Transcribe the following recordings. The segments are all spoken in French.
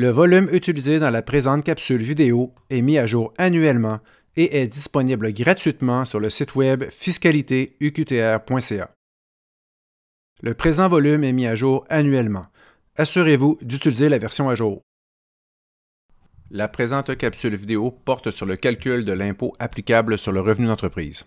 Le volume utilisé dans la présente capsule vidéo est mis à jour annuellement et est disponible gratuitement sur le site web fiscalitéuqtr.ca. Le présent volume est mis à jour annuellement. Assurez-vous d'utiliser la version à jour. La présente capsule vidéo porte sur le calcul de l'impôt applicable sur le revenu d'entreprise.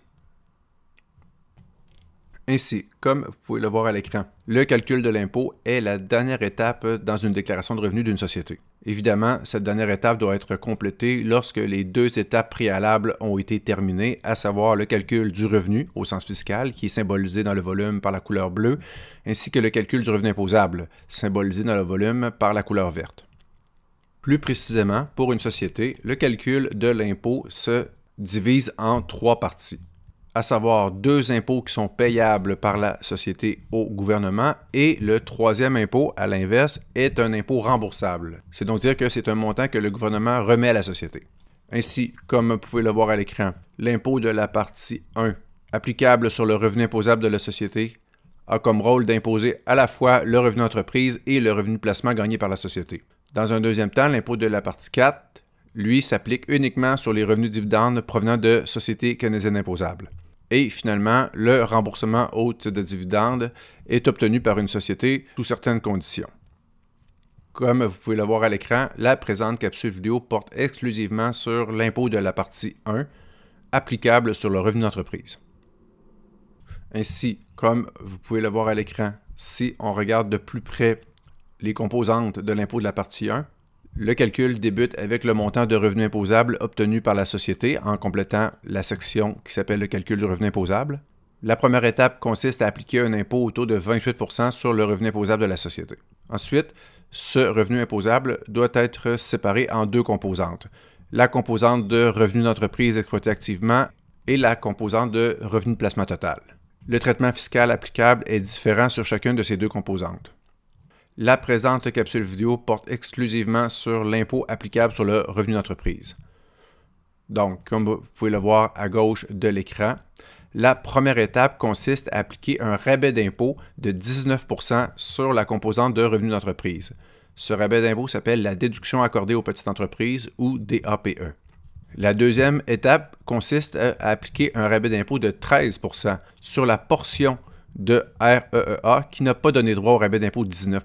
Ainsi, comme vous pouvez le voir à l'écran, le calcul de l'impôt est la dernière étape dans une déclaration de revenus d'une société. Évidemment, cette dernière étape doit être complétée lorsque les deux étapes préalables ont été terminées, à savoir le calcul du revenu au sens fiscal, qui est symbolisé dans le volume par la couleur bleue, ainsi que le calcul du revenu imposable, symbolisé dans le volume par la couleur verte. Plus précisément, pour une société, le calcul de l'impôt se divise en trois parties à savoir deux impôts qui sont payables par la société au gouvernement et le troisième impôt, à l'inverse, est un impôt remboursable. C'est donc dire que c'est un montant que le gouvernement remet à la société. Ainsi, comme vous pouvez le voir à l'écran, l'impôt de la partie 1, applicable sur le revenu imposable de la société, a comme rôle d'imposer à la fois le revenu d'entreprise et le revenu de placement gagné par la société. Dans un deuxième temps, l'impôt de la partie 4, lui, s'applique uniquement sur les revenus dividendes provenant de sociétés canadiennes imposables. Et finalement, le remboursement haute de dividendes est obtenu par une société sous certaines conditions. Comme vous pouvez le voir à l'écran, la présente capsule vidéo porte exclusivement sur l'impôt de la partie 1, applicable sur le revenu d'entreprise. Ainsi, comme vous pouvez le voir à l'écran, si on regarde de plus près les composantes de l'impôt de la partie 1, le calcul débute avec le montant de revenu imposable obtenu par la société en complétant la section qui s'appelle le calcul du revenu imposable. La première étape consiste à appliquer un impôt au taux de 28 sur le revenu imposable de la société. Ensuite, ce revenu imposable doit être séparé en deux composantes. La composante de revenu d'entreprise exploité activement et la composante de revenu de placement total. Le traitement fiscal applicable est différent sur chacune de ces deux composantes. La présente capsule vidéo porte exclusivement sur l'impôt applicable sur le revenu d'entreprise. Donc, comme vous pouvez le voir à gauche de l'écran, la première étape consiste à appliquer un rabais d'impôt de 19 sur la composante de revenu d'entreprise. Ce rabais d'impôt s'appelle la déduction accordée aux petites entreprises ou DAPE. La deuxième étape consiste à appliquer un rabais d'impôt de 13 sur la portion de REEA qui n'a pas donné droit au rabais d'impôt de 19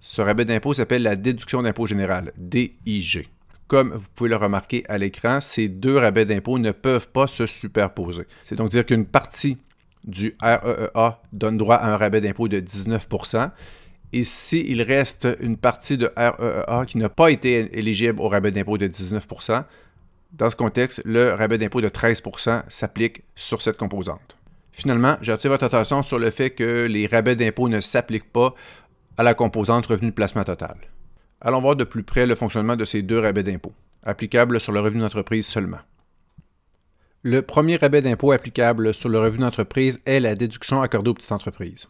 Ce rabais d'impôt s'appelle la déduction d'impôt général, DIG. Comme vous pouvez le remarquer à l'écran, ces deux rabais d'impôt ne peuvent pas se superposer. C'est donc dire qu'une partie du REEA donne droit à un rabais d'impôt de 19 et s'il reste une partie de REEA qui n'a pas été éligible au rabais d'impôt de 19 dans ce contexte, le rabais d'impôt de 13 s'applique sur cette composante. Finalement, j'attire votre attention sur le fait que les rabais d'impôt ne s'appliquent pas à la composante revenu de placement total. Allons voir de plus près le fonctionnement de ces deux rabais d'impôt, applicables sur le revenu d'entreprise seulement. Le premier rabais d'impôt applicable sur le revenu d'entreprise est la déduction accordée aux petites entreprises.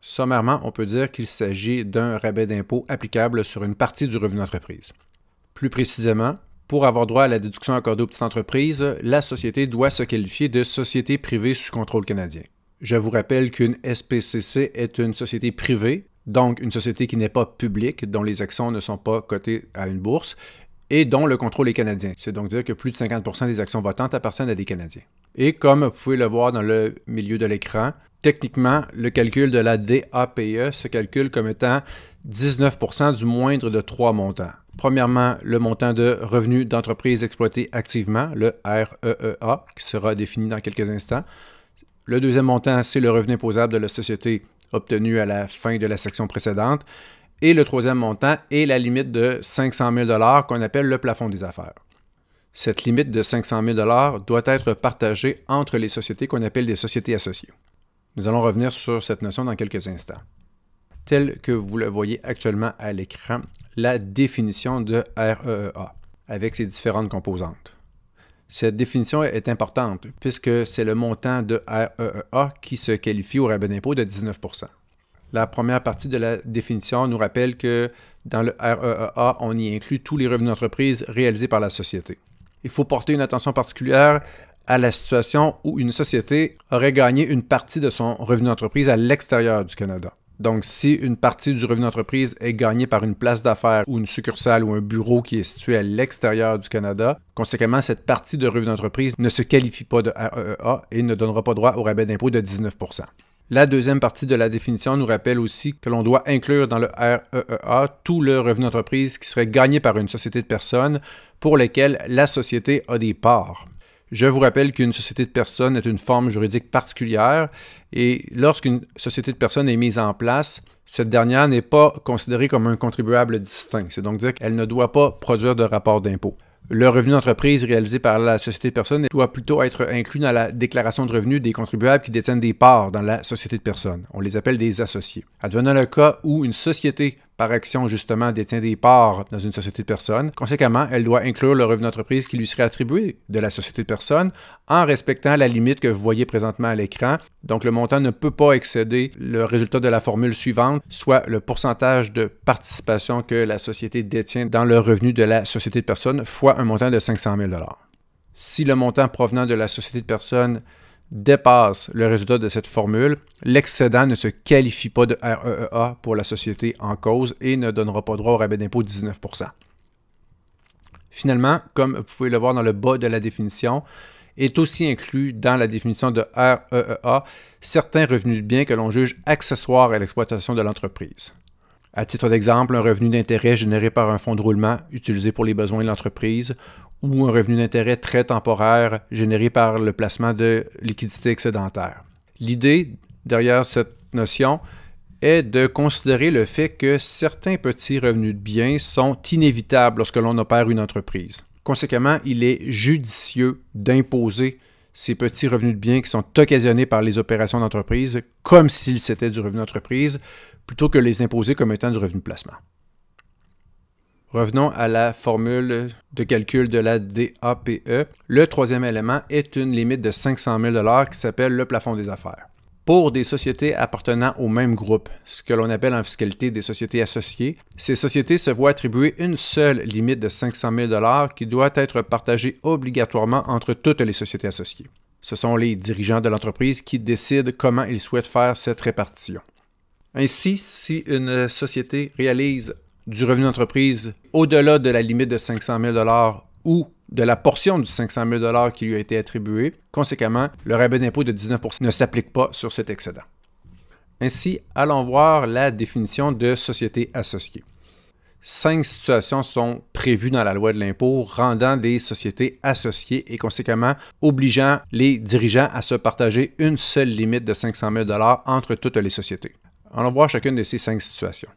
Sommairement, on peut dire qu'il s'agit d'un rabais d'impôt applicable sur une partie du revenu d'entreprise. Plus précisément, pour avoir droit à la déduction accordée aux petites entreprises, la société doit se qualifier de société privée sous contrôle canadien. Je vous rappelle qu'une SPCC est une société privée, donc une société qui n'est pas publique, dont les actions ne sont pas cotées à une bourse et dont le contrôle est canadien. C'est donc dire que plus de 50% des actions votantes appartiennent à des Canadiens. Et comme vous pouvez le voir dans le milieu de l'écran, techniquement, le calcul de la DAPE se calcule comme étant 19% du moindre de trois montants. Premièrement, le montant de revenus d'entreprise exploitées activement, le REEA, qui sera défini dans quelques instants. Le deuxième montant, c'est le revenu imposable de la société obtenu à la fin de la section précédente. Et le troisième montant est la limite de 500 000 qu'on appelle le plafond des affaires. Cette limite de 500 000 doit être partagée entre les sociétés qu'on appelle des sociétés associées. Nous allons revenir sur cette notion dans quelques instants tel que vous le voyez actuellement à l'écran, la définition de REEA, avec ses différentes composantes. Cette définition est importante puisque c'est le montant de REEA qui se qualifie au rabais d'impôt de 19 La première partie de la définition nous rappelle que dans le REEA, on y inclut tous les revenus d'entreprise réalisés par la société. Il faut porter une attention particulière à la situation où une société aurait gagné une partie de son revenu d'entreprise à l'extérieur du Canada. Donc, si une partie du revenu d'entreprise est gagnée par une place d'affaires ou une succursale ou un bureau qui est situé à l'extérieur du Canada, conséquemment, cette partie de revenu d'entreprise ne se qualifie pas de REEA e et ne donnera pas droit au rabais d'impôt de 19 la deuxième partie de la définition nous rappelle aussi que l'on doit inclure dans le REEA tout le revenu d'entreprise qui serait gagné par une société de personnes pour lesquelles la société a des parts. Je vous rappelle qu'une société de personnes est une forme juridique particulière et lorsqu'une société de personnes est mise en place, cette dernière n'est pas considérée comme un contribuable distinct. C'est donc dire qu'elle ne doit pas produire de rapport d'impôt. Le revenu d'entreprise réalisé par la société de personnes doit plutôt être inclus dans la déclaration de revenus des contribuables qui détiennent des parts dans la société de personnes. On les appelle des associés. Advenant le cas où une société par action justement détient des parts dans une société de personnes. Conséquemment, elle doit inclure le revenu d'entreprise qui lui serait attribué de la société de personnes en respectant la limite que vous voyez présentement à l'écran. Donc le montant ne peut pas excéder le résultat de la formule suivante, soit le pourcentage de participation que la société détient dans le revenu de la société de personnes fois un montant de 500 000 Si le montant provenant de la société de personnes dépasse le résultat de cette formule, l'excédent ne se qualifie pas de REEA pour la société en cause et ne donnera pas droit au rabais d'impôt de 19 Finalement, comme vous pouvez le voir dans le bas de la définition, est aussi inclus dans la définition de REEA certains revenus de biens que l'on juge accessoires à l'exploitation de l'entreprise. À titre d'exemple, un revenu d'intérêt généré par un fonds de roulement utilisé pour les besoins de l'entreprise ou un revenu d'intérêt très temporaire généré par le placement de liquidités excédentaires. L'idée derrière cette notion est de considérer le fait que certains petits revenus de biens sont inévitables lorsque l'on opère une entreprise. Conséquemment, il est judicieux d'imposer ces petits revenus de biens qui sont occasionnés par les opérations d'entreprise comme s'ils étaient du revenu d'entreprise, plutôt que les imposer comme étant du revenu de placement. Revenons à la formule de calcul de la DAPE. Le troisième élément est une limite de 500 000 qui s'appelle le plafond des affaires. Pour des sociétés appartenant au même groupe, ce que l'on appelle en fiscalité des sociétés associées, ces sociétés se voient attribuer une seule limite de 500 000 qui doit être partagée obligatoirement entre toutes les sociétés associées. Ce sont les dirigeants de l'entreprise qui décident comment ils souhaitent faire cette répartition. Ainsi, si une société réalise du revenu d'entreprise au-delà de la limite de 500 000 ou de la portion du 500 000 qui lui a été attribuée. Conséquemment, le rabais d'impôt de 19 ne s'applique pas sur cet excédent. Ainsi, allons voir la définition de société associée. Cinq situations sont prévues dans la loi de l'impôt rendant des sociétés associées et conséquemment obligeant les dirigeants à se partager une seule limite de 500 000 entre toutes les sociétés. Allons voir chacune de ces cinq situations.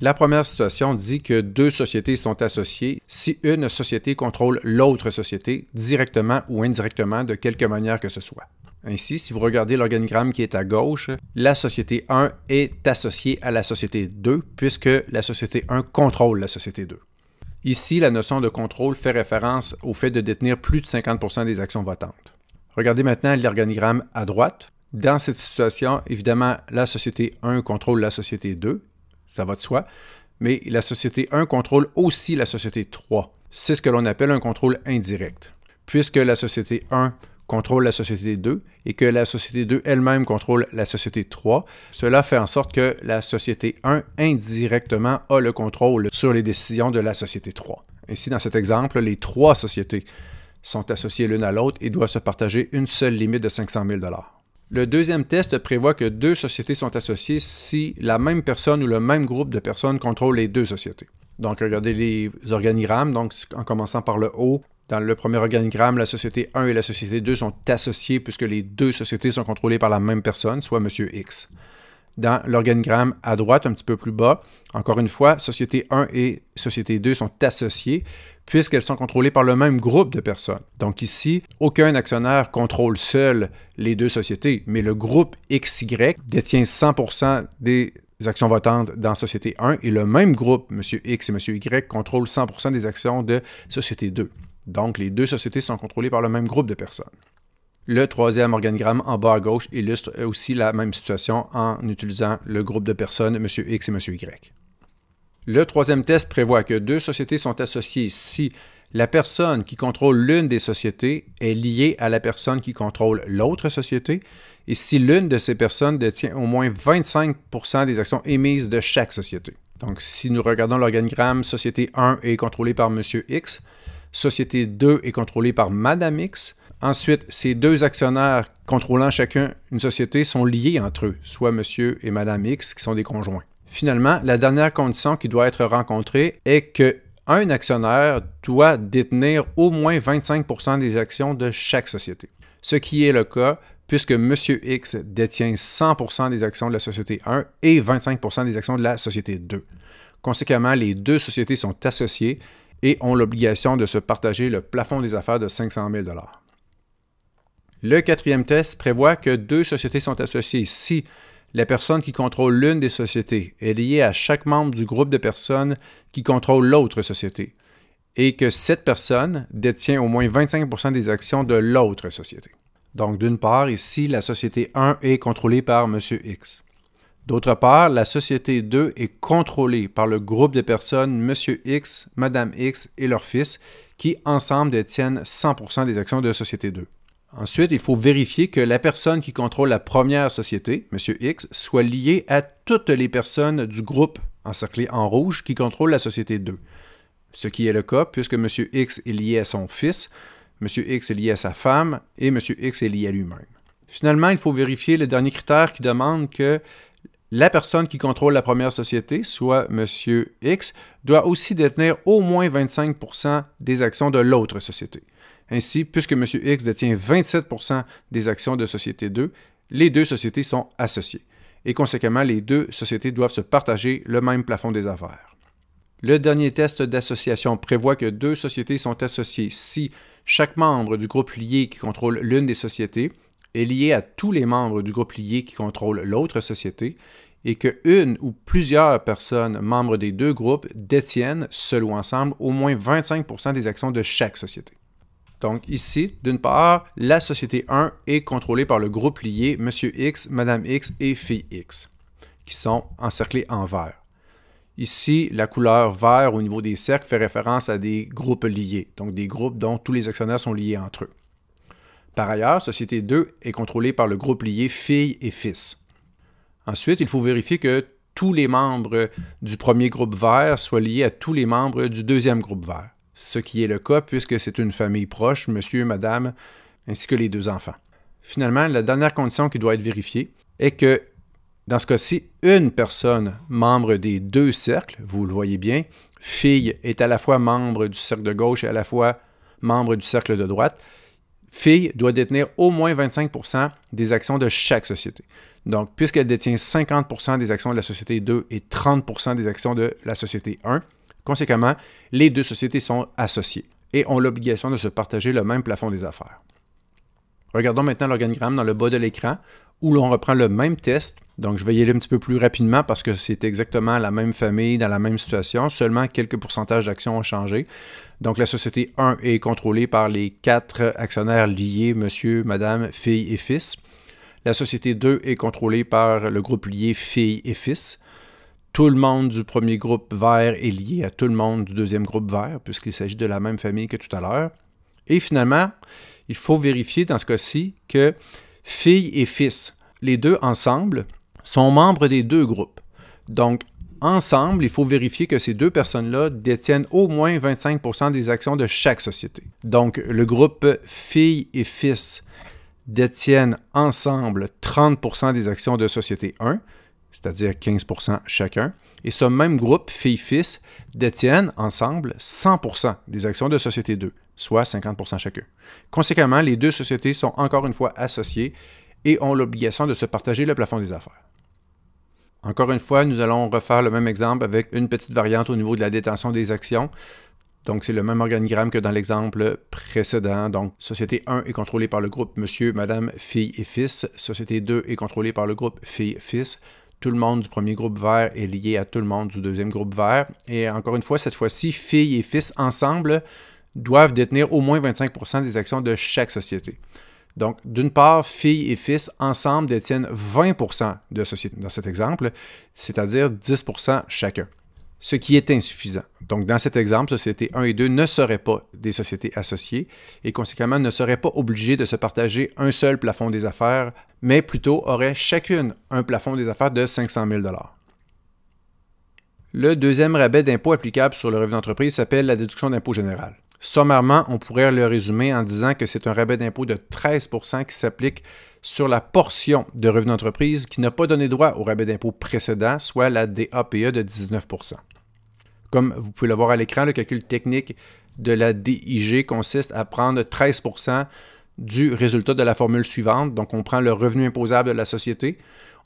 La première situation dit que deux sociétés sont associées si une société contrôle l'autre société directement ou indirectement de quelque manière que ce soit. Ainsi, si vous regardez l'organigramme qui est à gauche, la société 1 est associée à la société 2 puisque la société 1 contrôle la société 2. Ici, la notion de contrôle fait référence au fait de détenir plus de 50% des actions votantes. Regardez maintenant l'organigramme à droite. Dans cette situation, évidemment, la société 1 contrôle la société 2 ça va de soi. Mais la société 1 contrôle aussi la société 3. C'est ce que l'on appelle un contrôle indirect. Puisque la société 1 contrôle la société 2 et que la société 2 elle-même contrôle la société 3, cela fait en sorte que la société 1 indirectement a le contrôle sur les décisions de la société 3. Ainsi, dans cet exemple, les trois sociétés sont associées l'une à l'autre et doivent se partager une seule limite de 500 000 le deuxième test prévoit que deux sociétés sont associées si la même personne ou le même groupe de personnes contrôle les deux sociétés. Donc, regardez les organigrammes, donc en commençant par le haut. Dans le premier organigramme, la société 1 et la société 2 sont associées puisque les deux sociétés sont contrôlées par la même personne, soit M. X dans l'organigramme à droite, un petit peu plus bas. Encore une fois, Société 1 et Société 2 sont associées puisqu'elles sont contrôlées par le même groupe de personnes. Donc ici, aucun actionnaire contrôle seul les deux sociétés, mais le groupe XY détient 100% des actions votantes dans Société 1 et le même groupe, M. X et M. Y, contrôle 100% des actions de Société 2. Donc les deux sociétés sont contrôlées par le même groupe de personnes. Le troisième organigramme en bas à gauche illustre aussi la même situation en utilisant le groupe de personnes M X et M Y. Le troisième test prévoit que deux sociétés sont associées si la personne qui contrôle l'une des sociétés est liée à la personne qui contrôle l'autre société et si l'une de ces personnes détient au moins 25 des actions émises de chaque société. Donc si nous regardons l'organigramme, société 1 est contrôlée par M X, société 2 est contrôlée par Madame X, Ensuite, ces deux actionnaires contrôlant chacun une société sont liés entre eux, soit monsieur et madame X qui sont des conjoints. Finalement, la dernière condition qui doit être rencontrée est que un actionnaire doit détenir au moins 25 des actions de chaque société, ce qui est le cas puisque monsieur X détient 100 des actions de la société 1 et 25 des actions de la société 2. Conséquemment, les deux sociétés sont associées et ont l'obligation de se partager le plafond des affaires de 500 000 le quatrième test prévoit que deux sociétés sont associées si la personne qui contrôle l'une des sociétés est liée à chaque membre du groupe de personnes qui contrôle l'autre société et que cette personne détient au moins 25 des actions de l'autre société. Donc d'une part, ici, la société 1 est contrôlée par M. X. D'autre part, la société 2 est contrôlée par le groupe de personnes M. X, Madame X et leur fils, qui ensemble détiennent 100% des actions de société 2. Ensuite, il faut vérifier que la personne qui contrôle la première société, M. X, soit liée à toutes les personnes du groupe encerclé en rouge qui contrôle la société 2. Ce qui est le cas puisque M. X est lié à son fils, M. X est lié à sa femme et M. X est lié à lui-même. Finalement, il faut vérifier le dernier critère qui demande que la personne qui contrôle la première société, soit M. X, doit aussi détenir au moins 25 des actions de l'autre société. Ainsi, puisque M. X détient 27% des actions de Société 2, les deux sociétés sont associées. Et conséquemment, les deux sociétés doivent se partager le même plafond des affaires. Le dernier test d'association prévoit que deux sociétés sont associées si chaque membre du groupe lié qui contrôle l'une des sociétés est lié à tous les membres du groupe lié qui contrôle l'autre société et que une ou plusieurs personnes membres des deux groupes détiennent, seuls ou ensemble, au moins 25 des actions de chaque société. Donc ici, d'une part, la société 1 est contrôlée par le groupe lié Monsieur X, Madame X et Fille X, qui sont encerclés en vert. Ici, la couleur vert au niveau des cercles fait référence à des groupes liés, donc des groupes dont tous les actionnaires sont liés entre eux. Par ailleurs, Société 2 est contrôlée par le groupe lié Fille et fils. Ensuite, il faut vérifier que tous les membres du premier groupe vert soient liés à tous les membres du deuxième groupe vert ce qui est le cas puisque c'est une famille proche, monsieur, madame, ainsi que les deux enfants. Finalement, la dernière condition qui doit être vérifiée est que, dans ce cas-ci, une personne membre des deux cercles, vous le voyez bien, fille est à la fois membre du cercle de gauche et à la fois membre du cercle de droite, fille doit détenir au moins 25 des actions de chaque société. Donc, puisqu'elle détient 50 des actions de la société 2 et 30 des actions de la société 1, Conséquemment, les deux sociétés sont associées et ont l'obligation de se partager le même plafond des affaires. Regardons maintenant l'organigramme dans le bas de l'écran où l'on reprend le même test. Donc, je vais y aller un petit peu plus rapidement parce que c'est exactement la même famille, dans la même situation. Seulement quelques pourcentages d'actions ont changé. Donc, la société 1 est contrôlée par les quatre actionnaires liés, monsieur, madame, fille et fils. La société 2 est contrôlée par le groupe lié fille et fils tout le monde du premier groupe vert est lié à tout le monde du deuxième groupe vert, puisqu'il s'agit de la même famille que tout à l'heure. Et finalement, il faut vérifier dans ce cas-ci que fille et fils, les deux ensemble, sont membres des deux groupes. Donc, ensemble, il faut vérifier que ces deux personnes-là détiennent au moins 25 des actions de chaque société. Donc, le groupe filles et fils détiennent ensemble 30 des actions de société 1, c'est-à-dire 15 chacun. Et ce même groupe, fille fils détiennent ensemble 100 des actions de Société 2, soit 50 chacun. Conséquemment, les deux sociétés sont encore une fois associées et ont l'obligation de se partager le plafond des affaires. Encore une fois, nous allons refaire le même exemple avec une petite variante au niveau de la détention des actions. Donc, c'est le même organigramme que dans l'exemple précédent. Donc, société 1 est contrôlée par le groupe monsieur, madame, fille et fils. Société 2 est contrôlée par le groupe fille, fils tout le monde du premier groupe vert est lié à tout le monde du deuxième groupe vert. Et encore une fois, cette fois-ci, filles et fils ensemble doivent détenir au moins 25 des actions de chaque société. Donc, d'une part, filles et fils ensemble détiennent 20 de société dans cet exemple, c'est-à-dire 10 chacun ce qui est insuffisant. Donc, dans cet exemple, sociétés 1 et 2 ne seraient pas des sociétés associées et conséquemment ne seraient pas obligées de se partager un seul plafond des affaires, mais plutôt auraient chacune un plafond des affaires de 500 000 Le deuxième rabais d'impôt applicable sur le revenu d'entreprise s'appelle la déduction d'impôt général. Sommairement, on pourrait le résumer en disant que c'est un rabais d'impôt de 13 qui s'applique sur la portion de revenu d'entreprise qui n'a pas donné droit au rabais d'impôt précédent, soit la DAPE de 19 Comme vous pouvez le voir à l'écran, le calcul technique de la DIG consiste à prendre 13 du résultat de la formule suivante. Donc, on prend le revenu imposable de la société,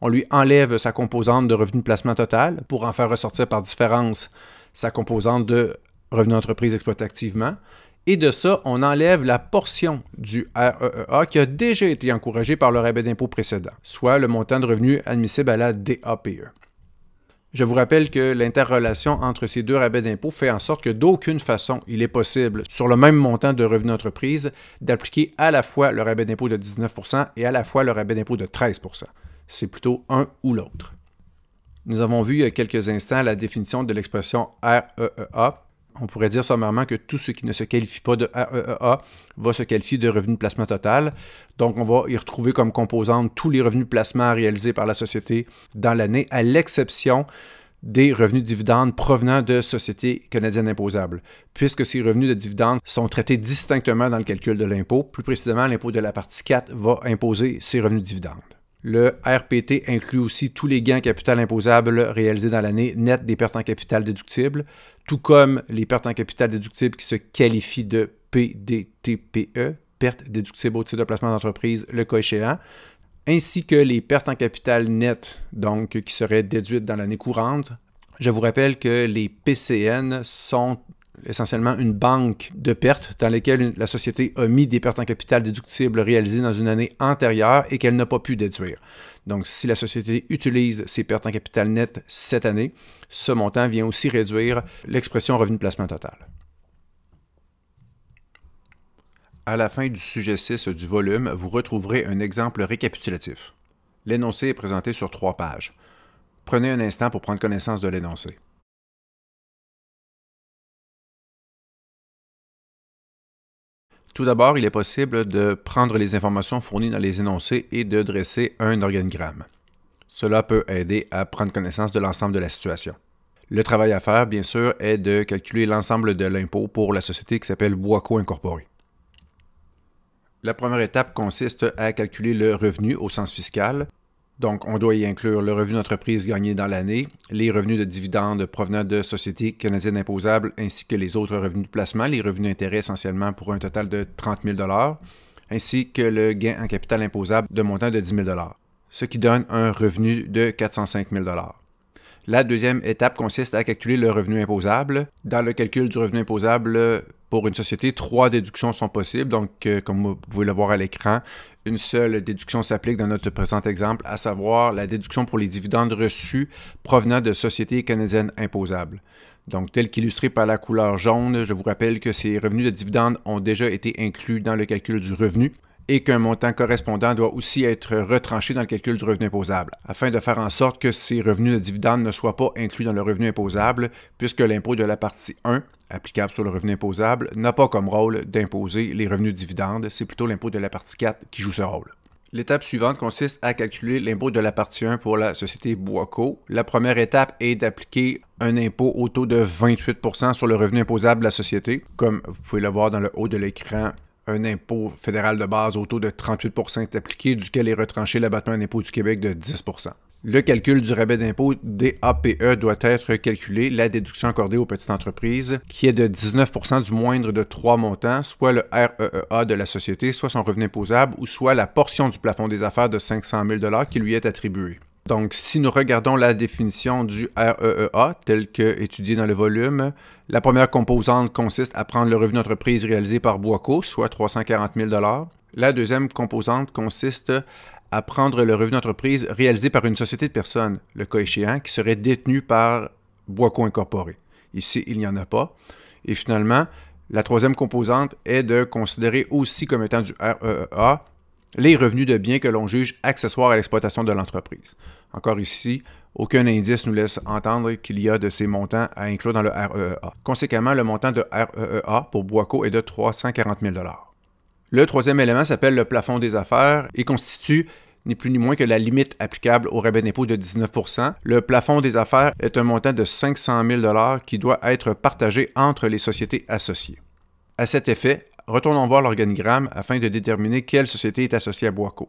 on lui enlève sa composante de revenu de placement total pour en faire ressortir par différence sa composante de revenu d'entreprise exploitativement. activement. Et de ça, on enlève la portion du REEA qui a déjà été encouragée par le rabais d'impôt précédent, soit le montant de revenu admissible à la DAPE. Je vous rappelle que l'interrelation entre ces deux rabais d'impôt fait en sorte que d'aucune façon il est possible, sur le même montant de revenu d'entreprise, d'appliquer à la fois le rabais d'impôt de 19 et à la fois le rabais d'impôt de 13 C'est plutôt un ou l'autre. Nous avons vu il y a quelques instants la définition de l'expression REEA on pourrait dire sommairement que tout ce qui ne se qualifie pas de AEEA e, e, va se qualifier de revenu de placement total. Donc, on va y retrouver comme composante tous les revenus de placement réalisés par la société dans l'année, à l'exception des revenus de dividendes provenant de sociétés canadiennes imposables, puisque ces revenus de dividendes sont traités distinctement dans le calcul de l'impôt. Plus précisément, l'impôt de la partie 4 va imposer ces revenus de dividendes. Le RPT inclut aussi tous les gains en capital imposables réalisés dans l'année net des pertes en capital déductibles, tout comme les pertes en capital déductibles qui se qualifient de PDTPE, pertes déductibles au titre de placement d'entreprise, le cas échéant, ainsi que les pertes en capital net, donc qui seraient déduites dans l'année courante. Je vous rappelle que les PCN sont essentiellement une banque de pertes dans lesquelles la société a mis des pertes en capital déductibles réalisées dans une année antérieure et qu'elle n'a pas pu déduire. Donc, si la société utilise ses pertes en capital net cette année, ce montant vient aussi réduire l'expression revenu de placement total. À la fin du sujet 6 du volume, vous retrouverez un exemple récapitulatif. L'énoncé est présenté sur trois pages. Prenez un instant pour prendre connaissance de l'énoncé. Tout d'abord, il est possible de prendre les informations fournies dans les énoncés et de dresser un organigramme. Cela peut aider à prendre connaissance de l'ensemble de la situation. Le travail à faire, bien sûr, est de calculer l'ensemble de l'impôt pour la société qui s'appelle Boaco Incorporé. La première étape consiste à calculer le revenu au sens fiscal, donc, on doit y inclure le revenu d'entreprise gagné dans l'année, les revenus de dividendes provenant de sociétés canadiennes imposables, ainsi que les autres revenus de placement, les revenus d'intérêt essentiellement pour un total de 30 000 ainsi que le gain en capital imposable de montant de 10 000 ce qui donne un revenu de 405 000 la deuxième étape consiste à calculer le revenu imposable. Dans le calcul du revenu imposable pour une société, trois déductions sont possibles. Donc, euh, comme vous pouvez le voir à l'écran, une seule déduction s'applique dans notre présent exemple, à savoir la déduction pour les dividendes reçus provenant de sociétés canadiennes imposables. Donc, tel qu'illustré par la couleur jaune, je vous rappelle que ces revenus de dividendes ont déjà été inclus dans le calcul du revenu et qu'un montant correspondant doit aussi être retranché dans le calcul du revenu imposable, afin de faire en sorte que ces revenus de dividendes ne soient pas inclus dans le revenu imposable, puisque l'impôt de la partie 1 applicable sur le revenu imposable n'a pas comme rôle d'imposer les revenus de dividendes, c'est plutôt l'impôt de la partie 4 qui joue ce rôle. L'étape suivante consiste à calculer l'impôt de la partie 1 pour la société Boaco. La première étape est d'appliquer un impôt au taux de 28 sur le revenu imposable de la société, comme vous pouvez le voir dans le haut de l'écran un impôt fédéral de base au taux de 38 est appliqué, duquel est retranché l'abattement d'impôt du Québec de 10 Le calcul du rabais d'impôt DAPE doit être calculé, la déduction accordée aux petites entreprises, qui est de 19 du moindre de trois montants, soit le REEA de la société, soit son revenu imposable, ou soit la portion du plafond des affaires de 500 000 qui lui est attribuée. Donc, si nous regardons la définition du REEA, telle que étudiée dans le volume, la première composante consiste à prendre le revenu d'entreprise réalisé par Boico, soit 340 000 La deuxième composante consiste à prendre le revenu d'entreprise réalisé par une société de personnes, le cas échéant, qui serait détenu par Boisco Incorporé. Ici, il n'y en a pas. Et finalement, la troisième composante est de considérer aussi comme étant du REEA les revenus de biens que l'on juge accessoires à l'exploitation de l'entreprise. Encore ici, aucun indice nous laisse entendre qu'il y a de ces montants à inclure dans le REEA. Conséquemment, le montant de REEA pour Boico est de 340 000 Le troisième élément s'appelle le plafond des affaires et constitue ni plus ni moins que la limite applicable au rabais d'impôt de 19 Le plafond des affaires est un montant de 500 000 qui doit être partagé entre les sociétés associées. À cet effet, retournons voir l'organigramme afin de déterminer quelle société est associée à Boico.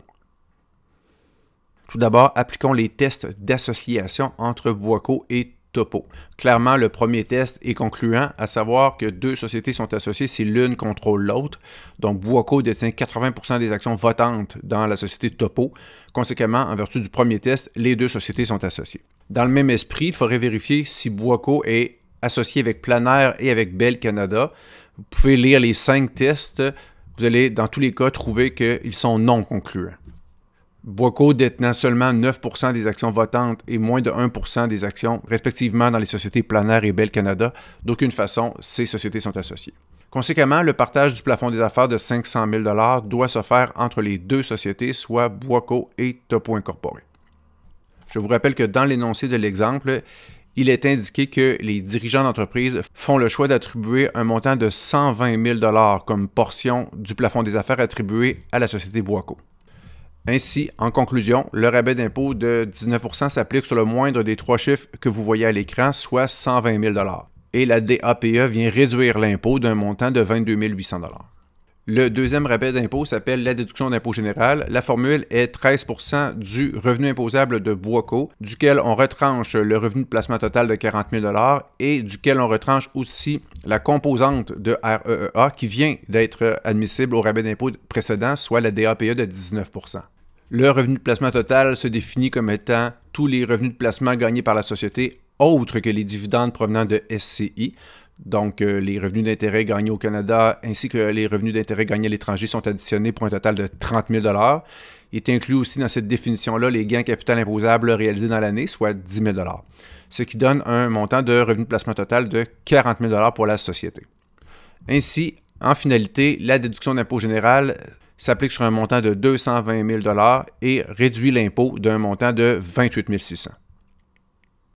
Tout d'abord, appliquons les tests d'association entre Boico et Topo. Clairement, le premier test est concluant, à savoir que deux sociétés sont associées si l'une contrôle l'autre. Donc, Boico détient 80% des actions votantes dans la société Topo. Conséquemment, en vertu du premier test, les deux sociétés sont associées. Dans le même esprit, il faudrait vérifier si Boico est associé avec Planair et avec Bel Canada. Vous pouvez lire les cinq tests. Vous allez, dans tous les cas, trouver qu'ils sont non concluants. Boico détenant seulement 9% des actions votantes et moins de 1% des actions, respectivement, dans les sociétés Planaire et Bell Canada, d'aucune façon, ces sociétés sont associées. Conséquemment, le partage du plafond des affaires de 500 000 doit se faire entre les deux sociétés, soit Boico et Topo Incorporé. Je vous rappelle que dans l'énoncé de l'exemple, il est indiqué que les dirigeants d'entreprise font le choix d'attribuer un montant de 120 000 comme portion du plafond des affaires attribué à la société Boico. Ainsi, en conclusion, le rabais d'impôt de 19 s'applique sur le moindre des trois chiffres que vous voyez à l'écran, soit 120 000 et la DAPE vient réduire l'impôt d'un montant de 22 800 Le deuxième rabais d'impôt s'appelle la déduction d'impôt général. La formule est 13 du revenu imposable de Boisco, duquel on retranche le revenu de placement total de 40 000 et duquel on retranche aussi la composante de REEA qui vient d'être admissible au rabais d'impôt précédent, soit la DAPE de 19 le revenu de placement total se définit comme étant tous les revenus de placement gagnés par la société autres que les dividendes provenant de SCI. Donc, euh, les revenus d'intérêt gagnés au Canada ainsi que les revenus d'intérêt gagnés à l'étranger sont additionnés pour un total de 30 000 Est inclus aussi dans cette définition-là les gains capital imposables réalisés dans l'année, soit 10 000 ce qui donne un montant de revenu de placement total de 40 000 pour la société. Ainsi, en finalité, la déduction d'impôt général s'applique sur un montant de 220 000 et réduit l'impôt d'un montant de 28 600